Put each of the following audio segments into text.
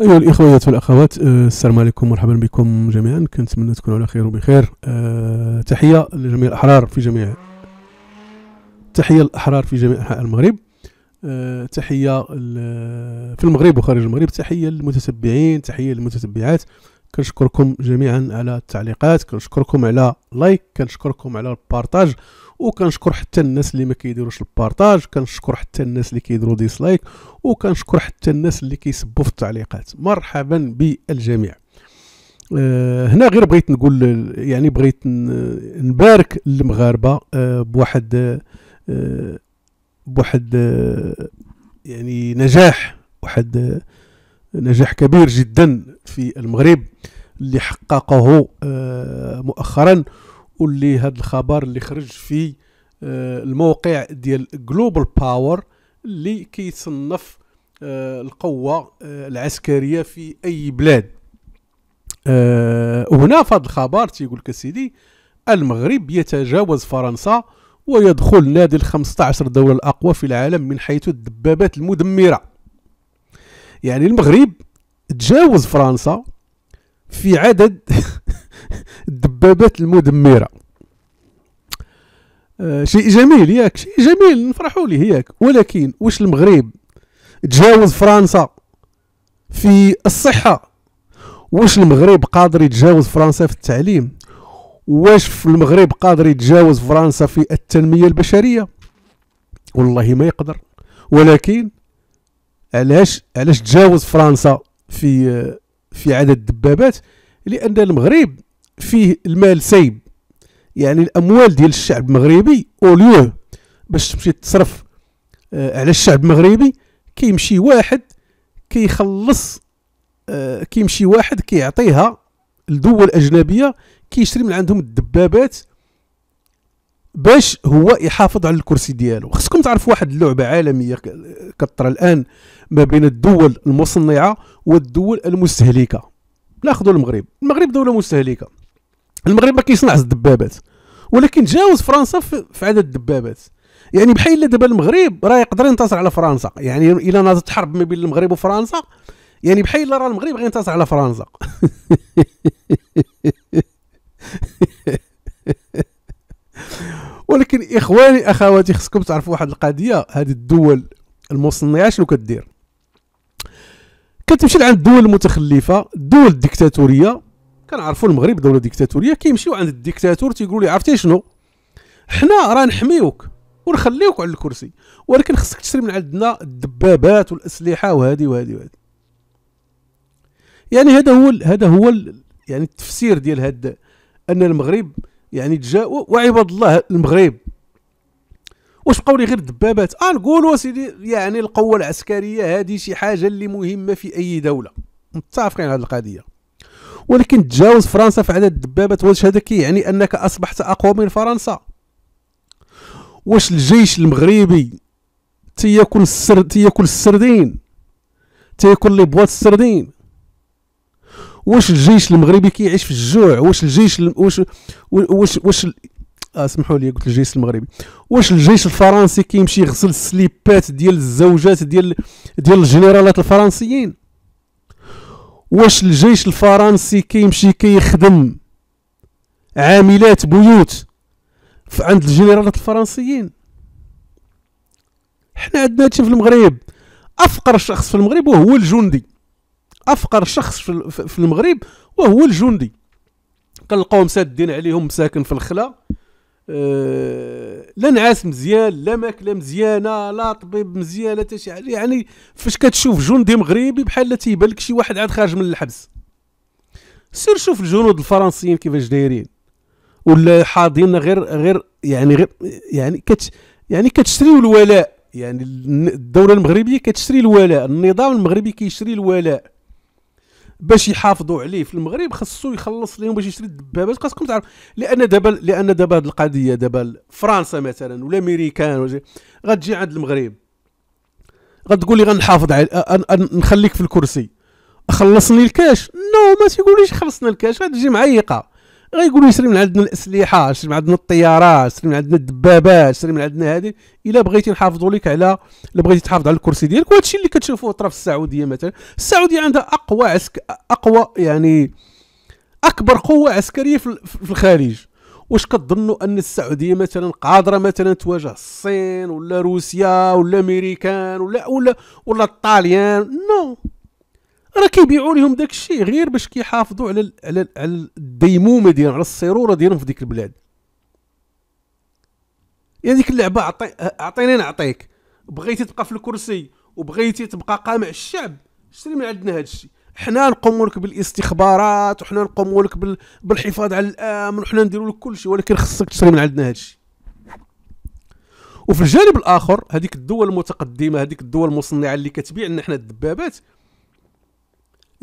ايها الاخوات والاخوات آه، السلام عليكم مرحبا بكم جميعا كنتمنى تكونوا على خير وبخير أه تحيه لجميع الاحرار في جميع تحيه للاحرار في جميع انحاء المغرب أه تحيه في المغرب وخارج المغرب تحيه للمتتبعين تحيه للمتتبعات كنشكركم جميعا على التعليقات كنشكركم على لايك كنشكركم على البارتاج وكنشكر حتى الناس اللي ما كيديروش البارطاج كنشكر حتى الناس اللي كيديروا ديسلايك وكنشكر حتى الناس اللي كيسبوا في التعليقات مرحبا بالجميع آه، هنا غير بغيت نقول يعني بغيت نبارك للمغاربه آه، بواحد آه، بواحد يعني نجاح واحد نجاح كبير جدا في المغرب اللي حققه مؤخرا واللي هذا الخبر اللي خرج في آه، الموقع ديال جلوبال باور اللي كيصنف آه، القوة آه، العسكرية في أي بلاد هنا في هذا الخبر تيقول لك سيدي المغرب يتجاوز فرنسا ويدخل نادي ال 15 دولة الأقوى في العالم من حيث الدبابات المدمرة يعني المغرب تجاوز فرنسا في عدد الدبابات المدمره آه، شيء جميل ياك شيء جميل نفرحوا ليه ياك ولكن واش المغرب تجاوز فرنسا في الصحه واش المغرب قادر يتجاوز فرنسا في التعليم واش في المغرب قادر يتجاوز فرنسا في التنميه البشريه والله ما يقدر ولكن علاش علاش تجاوز فرنسا في آه، في عدد الدبابات لان المغرب فيه المال سايب يعني الاموال ديال الشعب المغربي اوليو باش تمشي تصرف آه على الشعب المغربي كيمشي واحد كيخلص آه كيمشي واحد كيعطيها لدول اجنبيه كيشري من عندهم الدبابات باش هو يحافظ على الكرسي ديالو خصكم تعرفوا واحد اللعبه عالميه كثر الان ما بين الدول المصنعه والدول المستهلكه ناخذوا المغرب المغرب دوله مستهلكه المغرب ما كيصنعش الدبابات ولكن تجاوز فرنسا في عدد الدبابات يعني بحال دابا المغرب راه يقدر ينتصر على فرنسا يعني الا نازت حرب ما بين المغرب وفرنسا يعني بحال راه المغرب غينتصر على فرنسا ولكن اخواني اخواتي خصكم تعرفوا واحد القضيه هذه الدول المصنعه شنو كدير كتمشي لعند الدول المتخلفه الدول الديكتاتوريه كنعرفوا المغرب دوله ديكتاتوريه كيمشيو عند الديكتاتور تيقولوا لي عرفتي شنو حنا راه نحميوك ونخليوك على الكرسي ولكن خصك تشري من عندنا الدبابات والاسلحه وهذه وهذه وهذه يعني هذا هو هذا هو يعني التفسير ديال هذا ان المغرب يعني جاء وعباد الله المغرب واش بقاو غير دبابات اه نقولوا سيدي يعني القوه العسكريه هذه شي حاجه اللي مهمه في اي دوله متفقين على هذه القضيه ولكن تجاوز فرنسا في عدد الدبابات واش هذا كيعني انك اصبحت اقوى من فرنسا واش الجيش المغربي تياكل السر تياكل السردين تياكل لي بواط السردين واش الجيش المغربي كيعيش في الجوع واش الجيش الم... واش واش واش آه، اسمحوا لي قلت الجيش المغربي واش الجيش الفرنسي كيمشي يغسل السليبات ديال الزوجات ديال ديال الجنرالات الفرنسيين واش الجيش الفرنسي كيمشي كيخدم عاملات بيوت عند الجنرالات الفرنسيين حنا عندنا هادشي في المغرب افقر شخص في المغرب وهو الجندي افقر شخص في المغرب وهو الجندي كنلقاو مسادين عليهم مساكن في الخلا آه، لا نعاس مزيان لا ماكله مزيانه لا طبيب مزيان لا شي حاجه يعني فاش كتشوف جندي مغربي بحال تيبان لك شي واحد عاد خارج من الحبس سير شوف الجنود الفرنسيين كيفاش دايرين ولا حاضين غير غير يعني غير يعني كت يعني كتشريو الولاء يعني الدوله المغربيه كتشري الولاء النظام المغربي كيشري الولاء باش يحافظوا عليه في المغرب خصو يخلص لهم باش يشري الدبابات خاصكم تعرف لان دابا لان دابا هذه القضيه دابا فرنسا مثلا ولا امريكان غتجي عند المغرب غتقول لي غنحافظ على نخليك في الكرسي خلصني الكاش نو no, ما تيقوليش خلصنا الكاش غتجي معيقه غيقولوا يسري من عندنا الاسلحه يسري من عندنا الطيارات يسري من عندنا الدبابات يسري من عندنا هذه الا بغيتي نحافظوا لك على الا بغيتي تحافظ على الكرسي ديالك وهذا الشيء اللي كتشوفوه طرف السعوديه مثلا السعوديه عندها اقوى عسك اقوى يعني اكبر قوه عسكريه في الخارج واش كتظنوا ان السعوديه مثلا قادره مثلا تواجه الصين ولا روسيا ولا امريكان ولا ولا ولا الطاليان نو no. راه كيبيعوا لهم داك الشيء غير باش كيحافظوا على على على الديمومه ديالهم على الصيروره ديالهم في ديك البلاد يعني ديك اللعبه عطي اعطيني نعطيك بغيتي تبقى في الكرسي وبغيتي تبقى قامع الشعب شري من عندنا هذا الشيء حنا نقوموا لك بالاستخبارات وحنا نقوموا لك بال... بالحفاظ على الامن وحنا نديروا لك كل شيء ولكن خصك تشري من عندنا هذا الشيء وفي الجانب الاخر هذيك الدول المتقدمه هذيك الدول المصنعه اللي كتبيع لنا حنا الدبابات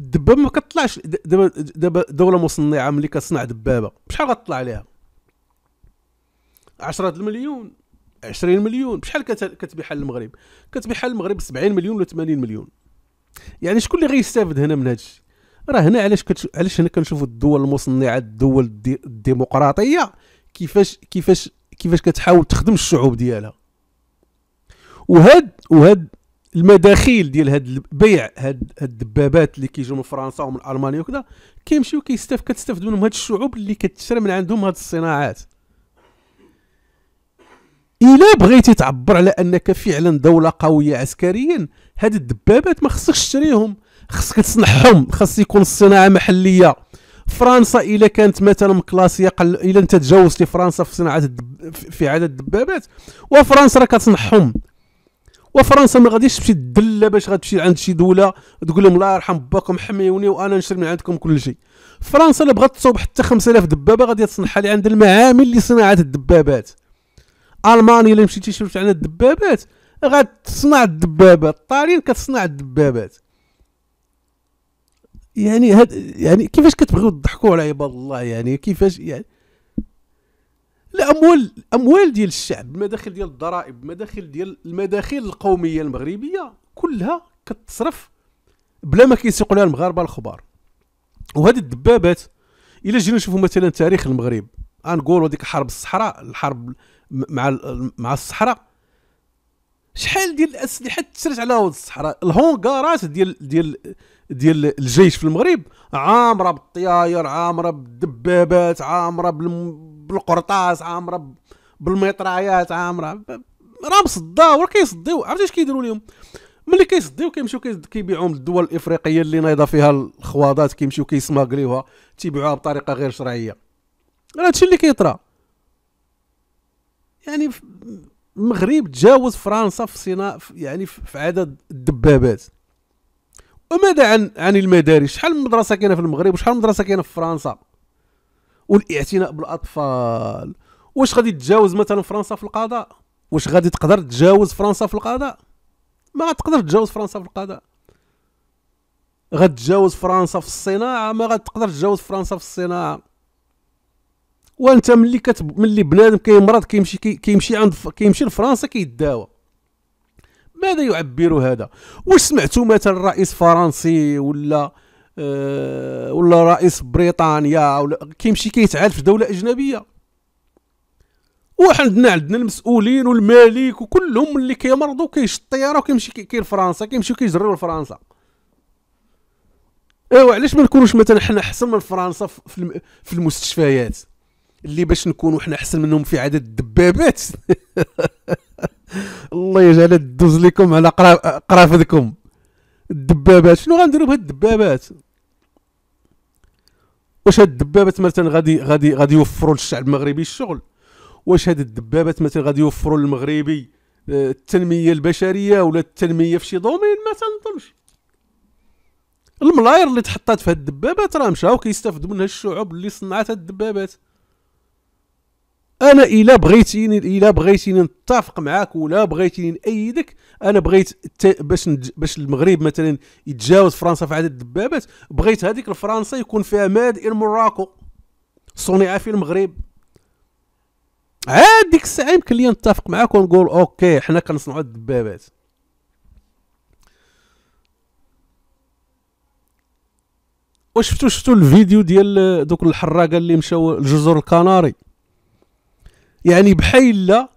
الدبابه ما كتطلعش دابا دابا دوله مصنعه ملي كتصنع دبابه بشحال غتطلع عليها 10 المليون 20 مليون بشحال كتبيعها للمغرب كتبيعها للمغرب 70 مليون ولا 80 مليون يعني شكون اللي غيستافد هنا من هادشي راه هنا علاش كتش... علاش هنا كنشوفوا الدول المصنعه الدول الدي... الديمقراطيه كيفاش كيفاش كيفاش كتحاول تخدم الشعوب ديالها وهاد وهاد المداخيل ديال هاد البيع هاد الدبابات اللي كيجيو من فرنسا ومن المانيا وكذا كيمشيو كيستف كتستافد منهم هاد الشعوب اللي كتشري من عندهم هاد الصناعات الا بغيتي تعبر على انك فعلا دوله قويه عسكريا هاد الدبابات ما خصكش تشريهم خصك تصنعهم خص يكون الصناعه محليه فرنسا الا كانت مثلا مكلاسيه قل الا انت تجاوزتي فرنسا في صناعه الدب... في عدد الدبابات وفرنسا راه كتصنعهم وفرنسا ما غاديش تمشي تدلى باش غتمشي عند شي دوله تقول لهم الله يرحم باكم حميوني وانا نشري من عندكم كل شيء فرنسا اللي بغات تصوب حتى 5000 دبابه غادي تصنعها لي عندها المعامل لصناعه الدبابات المانيا اللي مشيتي شفت عندها الدبابات غتصنع الدبابات طالين كتصنع الدبابات يعني هاد يعني كيفاش كتبغيو تضحكوا على عباد الله يعني كيفاش يعني الاموال الاموال ديال الشعب المداخل ديال الضرائب المداخل ديال المداخل القوميه المغربيه كلها كتصرف بلا ما كيسيقوا لها المغاربه الخبار وهذه الدبابات الا جينا نشوفوا مثلا تاريخ المغرب غنقولوا ديك حرب الصحراء الحرب مع مع الصحراء شحال ديال الاسلحه تسرت على ود الصحراء الهونغارات ديال ديال ديال الجيش في المغرب عامره بالطياير عامره بالدبابات عامره بال بالقرطاس عامره بالميطرايات عامره راه صداو راه كيصديو عرفتي اش كيديروا لهم ملي كيصديو كيمشيو كيبيعوهم للدول الافريقيه اللي نايضه فيها الخواضات كيمشيو كيسماغليوها تيبيعوها بطريقه غير شرعيه راه هادشي اللي كيطرى يعني المغرب تجاوز فرنسا في صناعة يعني في عدد الدبابات وماذا عن عن المدارس شحال من مدرسه كاينه في المغرب وشحال من مدرسه كاينه في فرنسا والاعتناء بالاطفال واش غادي تجاوز مثلا فرنسا في القضاء واش غادي تقدر تجاوز فرنسا في القضاء ما غتقدر تجاوز فرنسا في القضاء غتجاوز فرنسا في الصناعه ما غتقدر تجاوز فرنسا في الصناعه وانت ملي كت ملي بنادم كيمرض كيمشي كيمشي عند كيمشي لفرنسا كيداوى ماذا يعبر هذا واش سمعتوا مثلا رئيس فرنسي ولا آه، ولا رئيس بريطانيا ولا كيمشي كيتعاد في دوله اجنبيه وحنا عندنا المسؤولين والملك وكلهم اللي كيمرضوا كيش الطياره وكيمشي كير فرنسا كيمشيو كيجريو لفرنسا ايوا علاش ما نكونوش مثلا حنا احسن من فرنسا في المستشفيات اللي باش نكونوا حنا احسن منهم في عدد الدبابات الله يجعل تدوز لكم على قرافدكم الدبابات شنو غنديروا بهاد الدبابات واش هاد الدبابات مثلا غادي غادي غادي يوفروا للشعب المغربي الشغل واش هاد الدبابات مثلا غادي يوفروا للمغربي آه، التنميه البشريه ولا التنميه في شي دومين ما تنظنش الملاير اللي تحطات في هاد الدبابات راه مشاو كيستافدوا منها الشعوب اللي صنعت هاد الدبابات انا الا بغيتيني الا بغيتيني نتفق معاك ولا بغيتيني نايدك انا بغيت باش باش المغرب مثلا يتجاوز فرنسا في عدد الدبابات بغيت هذيك الفرنسا يكون فيها ماد ان موراكو صنع في المغرب عاد ديك الساعه يمكن لي نتفق معاك ونقول اوكي حنا كنصنعوا الدبابات وشفتو شفتو الفيديو ديال دوك الحراقه اللي مشاو لجزر الكناري يعني بحال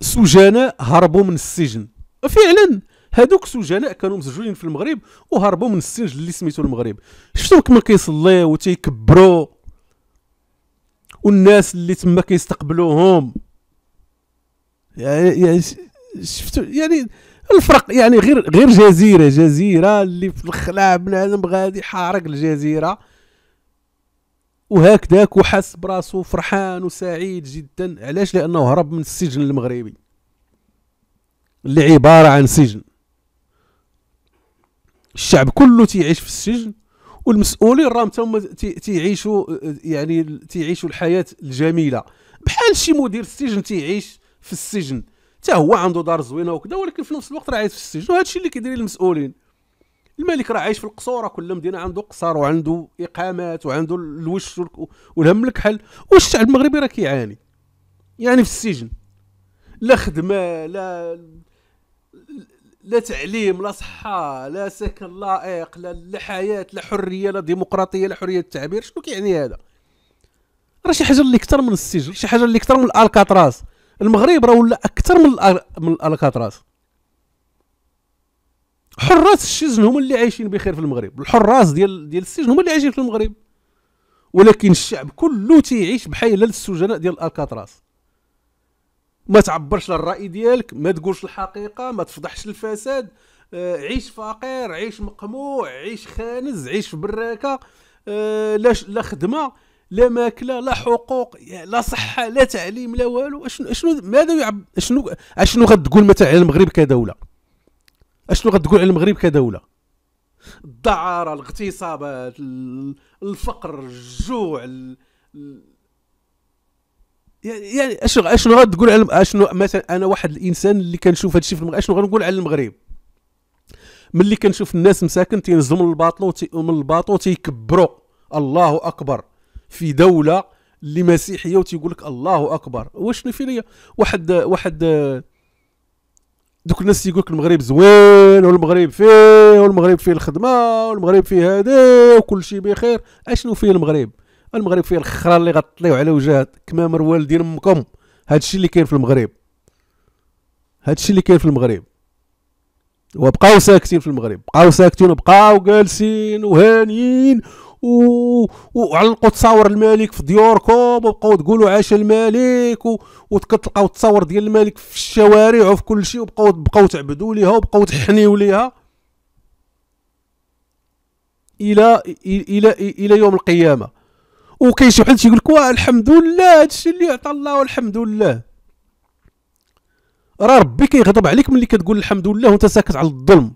سجناء هربوا من السجن فعلا هادوك سجناء كانوا مسجونين في المغرب وهربوا من السجن اللي سميتو المغرب شفتو كما كيصليو وتيكبروا والناس اللي تما كيستقبلوهم يعني, يعني شفتو يعني الفرق يعني غير غير جزيره جزيره اللي في الخلاع بنادم غادي حارق الجزيره وهكذاك وحس براسو فرحان وسعيد جدا علاش لانه هرب من السجن المغربي اللي عباره عن سجن الشعب كله تيعيش في السجن والمسؤولين راهم تما تيعيشوا يعني تيعيشوا الحياه الجميله بحال شي مدير السجن تيعيش في السجن حتى هو عنده دار زوينه وكذا ولكن في نفس الوقت راه عايش في السجن وهذا الشيء اللي كيدير المسؤولين الملك راه عايش في القصور كل مدينه عنده قصر وعنده اقامات وعنده الوش والهم الكحل الشعب المغربي راه كيعاني يعني في السجن لا خدمه لا لا تعليم لا صحه لا سكن لائق لا حياه لا حريه لا ديمقراطيه لا حريه التعبير شنو كيعني هذا راه شي حاجه اللي اكثر من السجن شي حاجه اللي اكثر من الالكاتراس المغرب راه ولا اكثر من الالكاتراس حراس السجن هما اللي عايشين بخير في المغرب الحراس ديال ديال السجن هما اللي عايشين في المغرب ولكن الشعب كله تيعيش بحال السجناء ديال الكاتراس ما تعبرش للراي ديالك ما تقولش الحقيقه ما تفضحش الفساد آه عيش فقير عيش مقموع عيش خانز عيش في براكه آه لا خدمه لا ماكله لا حقوق لا صحه لا تعليم لا والو اشنو اشنو ماذا يعب اشنو اشنو غتقول مثلا على المغرب كدوله اشنو غتقول على المغرب كدوله الدعاره الاغتصابات الفقر الجوع ال... يعني اشنو يعني اشنو غتقول على اشنو مثلا انا واحد الانسان اللي كنشوف هادشي في المغرب اشنو غنقول على المغرب ملي كنشوف الناس مساكن تينزلوا من الباطو من الباطو تيكبروا الله اكبر في دوله اللي مسيحيه وتيقول لك الله اكبر واشنو فين واحد واحد دوك الناس يقول لك المغرب زوين والمغرب فيه والمغرب فيه الخدمه والمغرب فيه هذا وكل شيء بخير اشنو فيه المغرب المغرب فيه الخرا اللي غطليو على وجهات كمامر والدين امكم هادشي اللي كاين في المغرب هادشي اللي كاين في المغرب وبقاو ساكتين في المغرب بقاو ساكتين وبقاو جالسين وهانيين و... وعلقوا تصاور الملك في ديوركم وبقاو تقولوا عاش الملك و... وتلقاو التصاور ديال الملك في الشوارع وفي كل شيء وبقاو بقاو تعبدوا ليها وبقاو تحنيوا ليها الى الى الى يوم القيامه وكاين شي واحد تيقول لك واه الحمد لله هادشي اللي عطى الله والحمد لله راه ربي كيغضب عليك ملي كتقول الحمد لله وانت ساكت على الظلم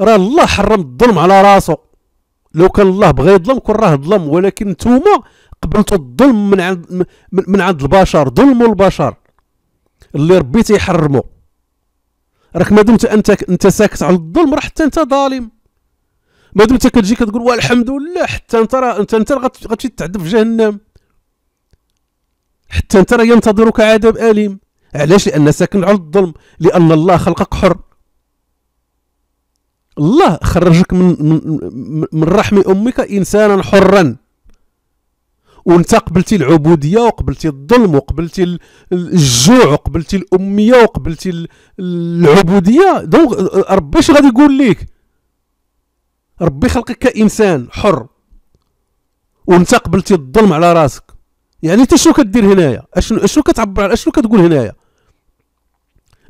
راه الله حرم الظلم على راسو لو كان الله بغى يظلم كون راه ظلم ولكن نتوما قبلتوا الظلم من عند من عند البشر ظلموا البشر اللي ربي تيحرمو راك ما دمت انت انت ساكت على الظلم راه حتى انت ظالم ما دمت كتجي كتقول والحمد لله حتى انت راه انت انت غتمشي تعذب في جهنم حتى انت راه ينتظرك عذاب اليم علاش لان ساكن على الظلم لان الله خلقك حر الله خرجك من من, من رحم امك انسانا حرا وانت قبلتي العبوديه وقبلتي الظلم وقبلتي الجوع وقبلتي الاميه وقبلتي العبوديه دونك ربي اش غادي يقول لك ربي خلقك كانسان حر وانت قبلتي الظلم على راسك يعني انت شنو كدير هنايا اشنو اشنو كتعبر اشنو كتقول هنايا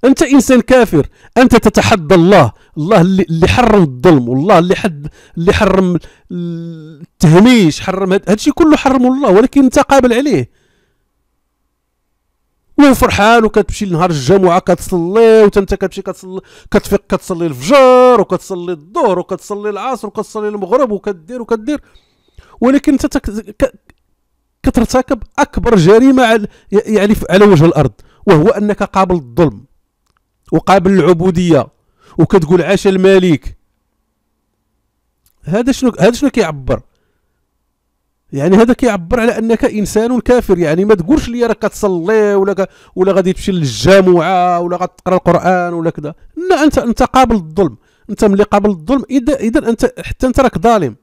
انت انسان كافر انت تتحدى الله الله اللي حرم الظلم والله اللي حد اللي حرم التهميش حرم هادشي كله حرمه الله ولكن انت قابل عليه وهو فرحان وكتمشي لنهار الجمعه كتصلي وانت كتمشي كتصلي كتفيق كتصلي الفجر وكتصلي الظهر وكتصلي العصر وكتصلي المغرب وكدير وكدير ولكن انت كترتكب اكبر جريمه على يعني على وجه الارض وهو انك قابل الظلم وقابل العبوديه وكتقول عاش الملك هذا شنو هذا شنو كيعبر يعني هذا كيعبر على انك انسان كافر يعني ما تقولش لي راك كتصلي ولا ك... ولا غادي تمشي للجامعه ولا غتقرا القران ولا كذا لا انت انت قابل الظلم انت ملي قابل الظلم اذا اذا انت حتى انت راك ظالم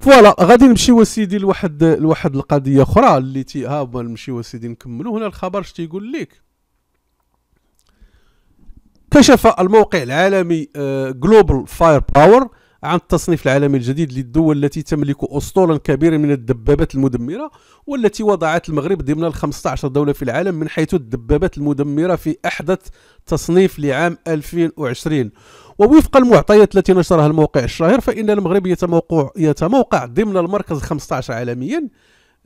فوالا غادي نمشيو سيدي لواحد لواحد القضيه اخرى اللي تي ها نمشيو سيدي نكملو هنا الخبر اش تيقول لك كشف الموقع العالمي جلوبال فاير باور عن التصنيف العالمي الجديد للدول التي تملك اسطولا كبيرا من الدبابات المدمره والتي وضعت المغرب ضمن ال 15 دوله في العالم من حيث الدبابات المدمره في احدث تصنيف لعام 2020 ووفق المعطيات التي نشرها الموقع الشهير فان المغرب يتموقع يتموقع ضمن المركز 15 عالميا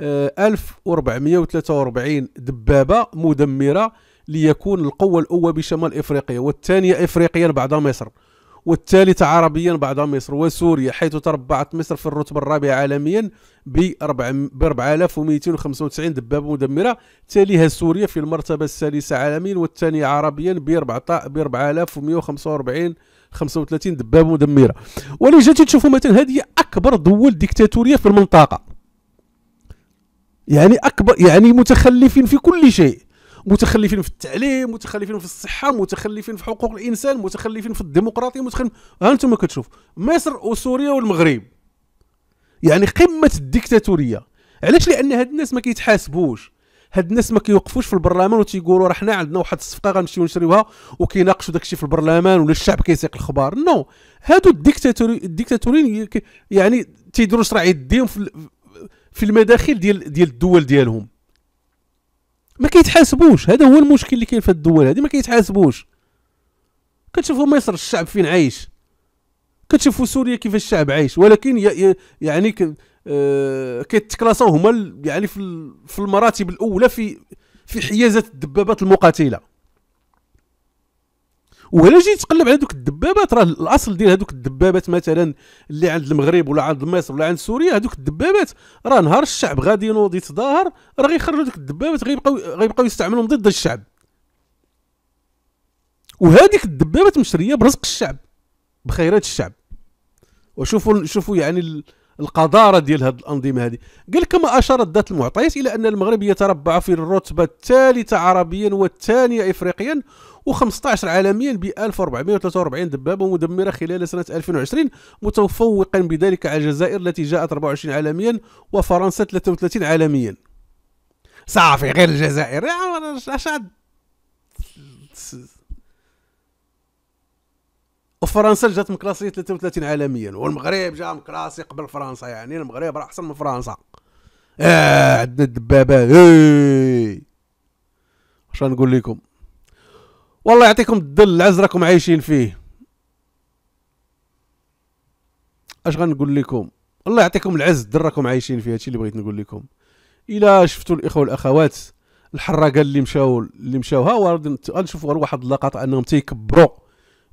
1443 آه، دبابه مدمره ليكون القوة الأولى بشمال إفريقيا والثانية إفريقيا بعد مصر والثالثة عربيا بعد مصر وسوريا حيث تربعت مصر في الرتبة الرابعة عالميا ب 4295 دبابة مدمرة تليها سوريا في المرتبة السادسة عالميا والثانية عربيا ب 4145 35 دبابة مدمرة واللي جاتي تشوفوا مثلا هذه أكبر دول ديكتاتورية في المنطقة يعني أكبر يعني متخلفين في كل شيء متخلفين في التعليم متخلفين في الصحه متخلفين في حقوق الانسان متخلفين في الديمقراطيه متخلفين ها انتم كتشوف مصر وسوريا والمغرب يعني قمه الديكتاتوريه علاش لان هاد الناس ما كيتحاسبوش هاد الناس ما كيوقفوش في البرلمان وتيقولوا راه حنا عندنا واحد الصفقه غنمشيو نشريوها وكيناقشوا داكشي في البرلمان ولا الشعب كيسيق الاخبار نو no. هادو الديكتاتوري الديكتاتوريين يعني تيديروا شرع يديهم في, في المداخل ديال ديال الدول ديالهم ما كيتحاسبوش هذا هو المشكل اللي كاين في الدول هذه ما كيتحاسبوش كتشوفوا مصر الشعب فين عايش كتشوفوا سوريا كيف الشعب عايش ولكن يعني آه، كيتكلاصوا هما يعني في المراتب الاولى في في حيازه الدبابات المقاتله وهلا جيت تقلب على دوك الدبابات راه الاصل ديال هذوك الدبابات مثلا اللي عند المغرب ولا عند مصر ولا عند سوريا هذوك الدبابات راه نهار الشعب غادي ينوض يتظاهر راه غيخرجوا دوك الدبابات غيبقاو غيبقاو يستعملوهم ضد الشعب وهذيك الدبابات مشريه برزق الشعب بخيرات الشعب وشوفوا شوفوا يعني القذاره ديال هذه الانظمه هذه قال كما اشارت ذات المعطيات الى ان المغرب يتربع في الرتبه الثالثه عربيا والثانيه افريقيا و15 عالميا ب 1443 دبابه مدمره خلال سنه 2020 متفوقا بذلك على الجزائر التي جاءت 24 عالميا وفرنسا 33 عالميا صافي غير الجزائر اش وفرنسا جات مكراسيه 33 عالميا والمغرب جا مكراسي قبل فرنسا يعني المغرب راه احسن من فرنسا آه عندنا الدبابه إيه. واش نقول لكم والله يعطيكم الظل العز راكم عايشين فيه اش غنقول لكم الله يعطيكم العز راكم عايشين فيه هادشي اللي بغيت نقول لكم الا شفتوا الاخوه والاخوات الحراقه اللي مشاو اللي مشاو ها غادي نشوفوا واحد اللقطه انهم تيكبروا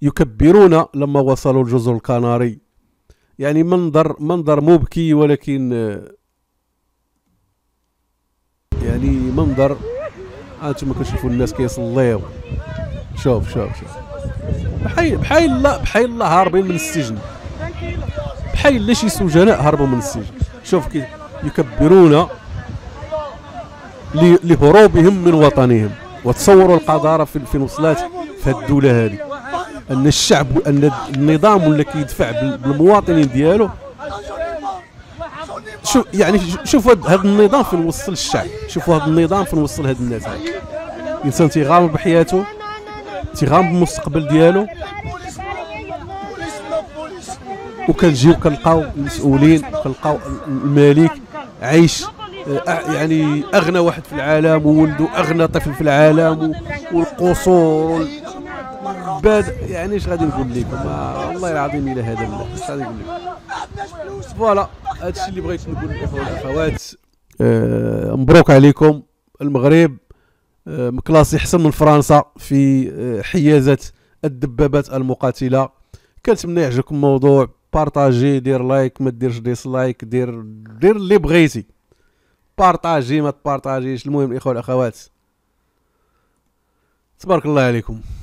يكبرون لما وصلوا الجزر الكناري يعني منظر منظر مبكي ولكن يعني منظر انتم كتشوفوا الناس كيصليو شوف شوف شوف بحال بحال الله بحال الله هاربين من السجن بحال لا شي سجناء هربوا من السجن شوف كي يكبرون لهروبهم من وطنهم وتصوروا القذاره في, في في الدوله هذه ان الشعب ان النظام ولا كيدفع بالمواطنين ديالو شوف يعني شوف هذا النظام فين وصل الشعب شوف هذا النظام فين وصل هاد الناس الانسان تيغامر بحياته تيغامر بالمستقبل ديالو وكنجيو كنلقاو المسؤولين كنلقاو الملك عايش آه، يعني اغنى واحد في العالم وولده اغنى طفل في العالم والقصور باد يعني اش غادي نقول لكم آه، والله العظيم الى هذا اش غادي نقول لكم فوالا هذا الشيء اللي بغيت نقول للاخوه والاخوات آه، مبروك عليكم المغرب آه، مكلاسي احسن من فرنسا في حيازه الدبابات المقاتله كنتمنى يعجبكم الموضوع بارطاجي دير لايك ما ديرش ديسلايك دير دير اللي بغيتي بارطاجي ما تبارطاجيش المهم الاخوه والاخوات تبارك الله عليكم